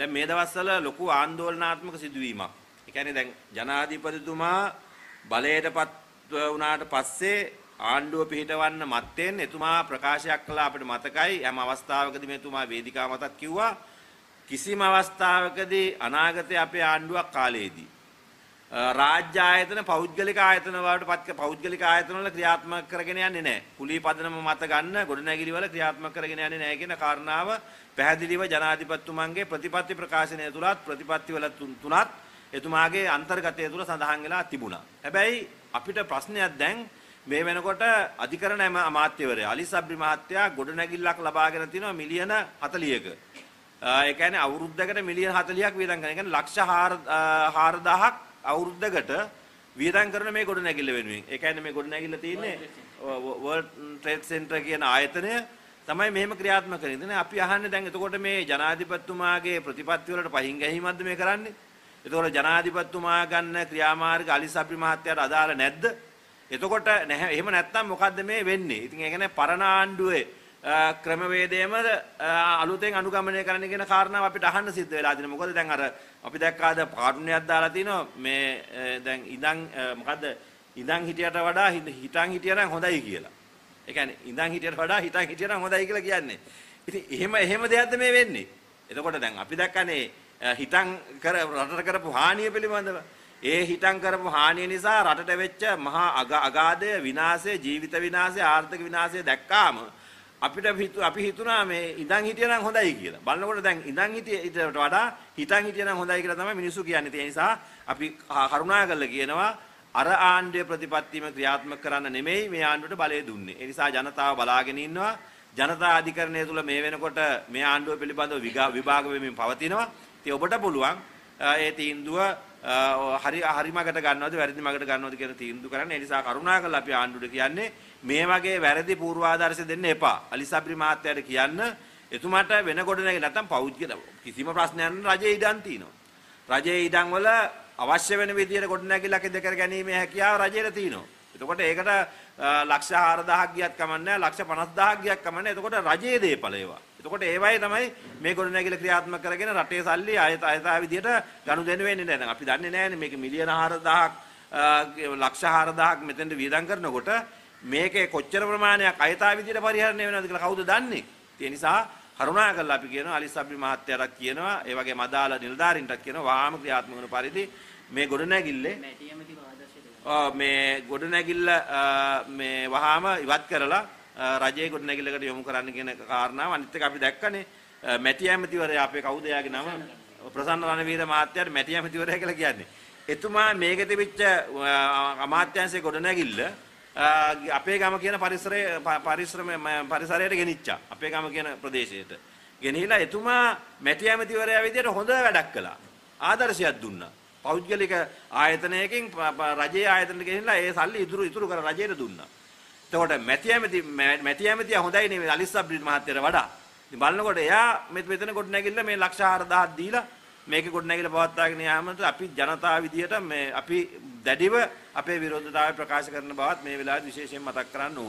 දැන් මේ දවස්වල ලොකු ආందోලනාත්මක සිදුවීමක්. ඒ කියන්නේ දැන් ජනාධිපතිතුමා බලයටපත් වුණාට පස්සේ ආණ්ඩුව පිහිටවන්න මත්තෙන් එතුමා ප්‍රකාශයක් කළා අපිට මතකයි හැම අවස්ථාවකදී මෙතුමා වේදිකාව මතක් කිව්වා කිසිම අවස්ථාවකදී අනාගතයේ අපේ ආණ්ඩුවක් කාලයේදී රාජ්‍ය ආයතන පෞද්ගලික ආයතන වලට පෞද්ගලික ආයතන වල ක්‍රියාත්මක කරගෙන යන්නේ නැහැ. කුලී පදනම මත ගන්න ගොඩනැගිලි වල ක්‍රියාත්මක කරගෙන යන්නේ නැහැ කියන කාරණාව පැහැදිලිව ජනාධිපතිතුමන්ගේ ප්‍රතිපත්ති ප්‍රකාශනය තුලත් ප්‍රතිපත්ති වල තුනත් එතුමාගේ අන්තර්ගතය තුල සඳහන් වෙලා තිබුණා. හැබැයි අපිට ප්‍රශ්නයක් දැන් මේ වෙනකොට අධිකරණ අමාත්‍යවරයා අලිස් අබ්‍රි මහත්තයා ගොඩනැගිල්ලක් ලබාගෙන තිනවා මිලියන 40ක. ඒ කියන්නේ අවුරුද්දකට මිලියන 40ක් වියදම් කරන. ඒ කියන්නේ ලක්ෂ 4000ක් අවුරුද්දකට වියදම් කරන මේ ගොඩනැගිල්ල වෙනුවෙන්. ඒ කියන්නේ මේ ගොඩනැගිල්ල තියෙන්නේ World Trade Center කියන ආයතනය තමයි මෙහෙම ක්‍රියාත්මක කරන්නේ. දැන් අපි අහන්නේ දැන් එතකොට මේ ජනාධිපතිතුමාගේ ප්‍රතිපත්ති වලට පහින් ගැහිමක්ද මේ කරන්නේ? එතකොට ජනාධිපතිතුමා ගන්න ක්‍රියාමාර්ග අලිසබ්‍රි මහත්තයාට අදාළ නැද්ද? එතකොට නැහැ. එහෙම නැත්නම් මොකද්ද මේ වෙන්නේ? ඉතින් ඒ කියන්නේ පරණ ආණ්ඩුවේ ක්‍රමවේදයම අලුතෙන් අනුගමනය කරන්න කියන කාරණාව අපිට අහන්න සිද්ධ වෙලා තියෙනවා. මොකද දැන් අර අපි දැක්කාද පාඩුණයක් දාලා තිනවා මේ දැන් ඉඳන් මොකද්ද ඉඳන් හිටියට වඩා හිටන් හිටියනම් හොඳයි කියලා. ඒ කියන්නේ ඉඳන් හිටියට වඩා හිටන් හිටියනම් හොඳයි කියලා කියන්නේ. ඉතින් එහෙම එහෙම දෙයක්ද මේ වෙන්නේ. එතකොට දැන් අපි දැක්කනේ හිටන් කර රටට කරපු හානිය පිළිබඳව ඒ හිතන් කරපු හානිය නිසා රටට වෙච්ච මහා අගාධය විනාශය ජීවිත විනාශය ආර්ථික විනාශය දැක්කාම අපිට අපි හිතුණා මේ ඉඳන් හිටියනම් හොඳයි කියලා. බලනකොට දැන් ඉඳන් හිටියට වඩා හිතන් හිටියනම් හොඳයි කියලා තමයි මිනිස්සු කියන්නේ. ඒ නිසා අපි කරුණා කරලා කියනවා අර ආණ්ඩුවේ ප්‍රතිපත්තියම ක්‍රියාත්මක කරන්න නෙමෙයි මේ ආණ්ඩුවට බලය දුන්නේ. ඒ නිසා ජනතාව බලාගෙන ඉන්නවා. ජනතා අධිකරණය තුල මේ වෙනකොට මේ ආණ්ඩුව පිළිබඳව විභාග වෙමින් පවතිනවා. ඉතින් ඔබට පුළුවන් ඒ තීන්දුව හරි හරි මගට ගන්නවද වැරදි මගට ගන්නවද කියන තීන්දුව කරන්න. ඒ නිසා කරුණාකරලා අපි ආණ්ඩුවට කියන්නේ මේ වගේ වැරදි පූර්වාදර්ශ දෙන්න එපා. අලිසබ්රි මහත්තයාට කියන්න එතුමාට වෙන කොට නැගී නැත්නම් පෞද්ගල කිසිම ප්‍රශ්නයක් නැහැ රජයේ ඉඩම් තියෙනවා. රජයේ ඉඩම් වල අවශ්‍ය වෙන විදියට කොට නැගිලා කෙද කර ගැනීමේ හැකියාව රජයට තියෙනවා. එතකොට ඒකට ලක්ෂ 4000ක් ගියත් කමක් නැහැ. ලක්ෂ 50000ක් ගියත් කමක් නැහැ. එතකොට රජයේ දේපල ඒවා. එතකොට ඒවයි තමයි මේ ගොඩනැගිලි ක්‍රියාත්මක කරගෙන රටේ සල්ලි ආයත ආයතා විදියට ගනුදෙනු වෙන්නේ නැහැ. දැන් අපි දන්නේ නැහැනේ මේක මිලියන 4000ක් ලක්ෂ 4000ක් මෙතෙන්ට වියදම් කරනකොට මේකේ කොච්චර ප්‍රමාණයක් ආයතා විදියට පරිහරණය වෙනවද කියලා කවුද දන්නේ? ඒ නිසා කරුණාකරලා අපි කියනවා අලිසබ්බි මහත්තයාට කියනවා ඒ වගේ මදාල නිලධාරින්ටත් කියනවා වාම ක්‍රියාත්මක වෙන පරිදි මේ ගොඩනැගිල්ලේ මේ ගොඩනැගිල්ල මේ වහාම ඉවත් කරලා රජයේ ගොඩනැගිල්ලකට යොමු කරන්න කියන කාරණාව අනිත් එක අපි දැක්කනේ මැති ඇමතිවරයා අපේ කවුද එයාගේ නම ප්‍රසන්න රණවීර මහත්තයාට මැටි ඇමතිවරයා කියලා කියන්නේ. එතුමා මේකෙ තිබිච්ච අමාත්‍යංශයේ ගොඩනැගිල්ල අපේ ගම කියන පරිසරයේ පරිශ්‍රම පරිසරයට ගෙනිච්චා. අපේ ගම කියන ප්‍රදේශයට. ගෙනහිලා එතුමා මැටි ඇමතිවරයා විදියට හොඳ වැඩක් කළා. ආදර්ශයක් දුන්නා. පෞද්ගලික ආයතනයකින් රජයේ ආයතනට ගෙනහිලා ඒ සල්ලි ඉතුරු ඉතුරු කර රජයට දුන්නා. එතකොට මැති ඇමති මැති ඇමතිය හොඳයි නේ අලිස් අබ්රිඩ් මහත්තයට වඩා. ඉතින් බලනකොට එයා මෙතන කොට නැගිලා මේ ලක්ෂ 4000ක් දීලා මේක කොට නැගිලා පවත්වාගෙන යාමට අපි ජනතාව විදියට මේ අපි දැඩිව අපේ විරෝධතාවය ප්‍රකාශ කරන බවත් මේ වෙලාවේ විශේෂයෙන් මතක් කරන්න ඕනේ.